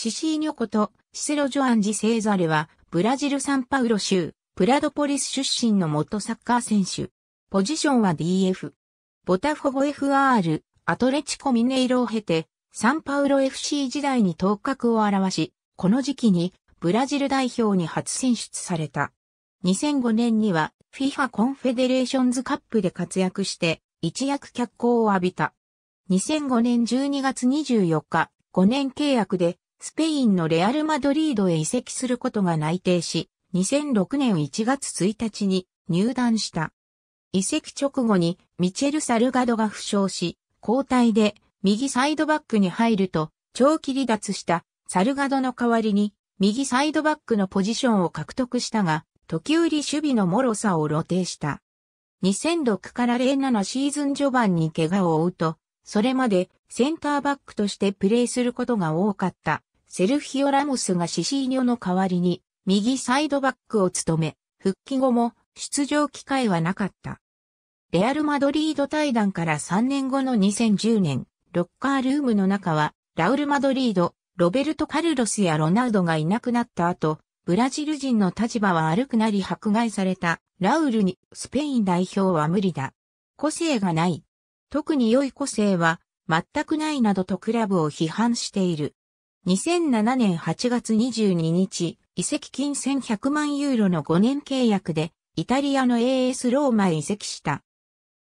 シシーニョこと、シセロ・ジョアンジ・セーザレは、ブラジル・サンパウロ州、プラドポリス出身の元サッカー選手。ポジションは DF。ボタフォゴ FR、アトレチコ・ミネイロを経て、サンパウロ FC 時代に頭角を現し、この時期にブラジル代表に初選出された。2005年には FIFA コンフェデレーションズカップで活躍して一躍脚光を浴びた。2005年12月24日、5年契約でスペインのレアル・マドリードへ移籍することが内定し、2006年1月1日に入団した。移籍直後にミチェル・サルガドが負傷し、交代で右サイドバックに入ると、長期離脱したサルガドの代わりに右サイドバックのポジションを獲得したが、時折守備の脆さを露呈した。2006から07シーズン序盤に怪我を負うと、それまでセンターバックとしてプレーすることが多かった。セルフィオ・ラモスがシシーニョの代わりに右サイドバックを務め、復帰後も出場機会はなかった。レアル・マドリード対談から3年後の2010年、ロッカールームの中は、ラウル・マドリード、ロベルト・カルロスやロナウドがいなくなった後、ブラジル人の立場は悪くなり迫害された、ラウルにスペイン代表は無理だ。個性がない。特に良い個性は全くないなどとクラブを批判している。2007年8月22日、移籍金1100万ユーロの5年契約で、イタリアの AS ローマへ移籍した。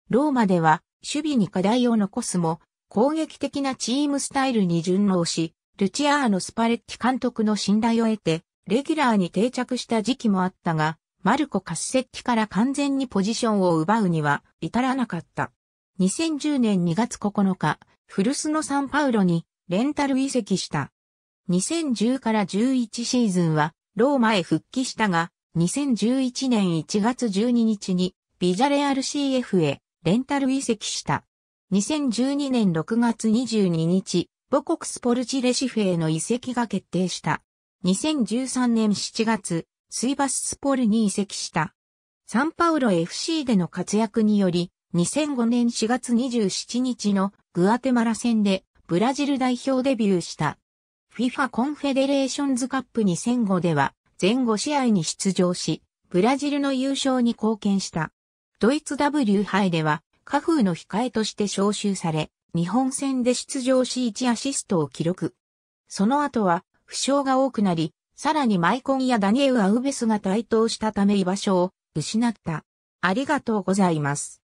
ローマでは、守備に課題を残すも、攻撃的なチームスタイルに順応し、ルチアーノ・スパレッティ監督の信頼を得て、レギュラーに定着した時期もあったが、マルコ・カッセッティから完全にポジションを奪うには至らなかった。2010年2月9日、古巣のサンパウロにレンタル移籍した。2010から11シーズンはローマへ復帰したが、2011年1月12日にビジャレアル CF へレンタル移籍した。2012年6月22日、母国スポルチレシフェへの移籍が決定した。2013年7月、スイバススポルに移籍した。サンパウロ FC での活躍により、2005年4月27日のグアテマラ戦でブラジル代表デビューした。FIFA コンフェデレーションズカップ2005では前後試合に出場し、ブラジルの優勝に貢献した。ドイツ W 杯では、カフーの控えとして招集され、日本戦で出場し1アシストを記録。その後は、負傷が多くなり、さらにマイコンやダニエウ・アウベスが台頭したため居場所を失った。ありがとうございます。